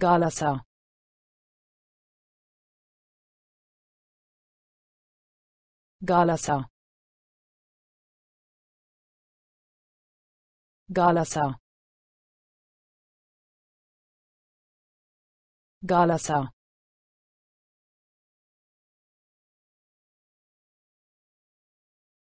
Galasa Galasa Galasa Galasa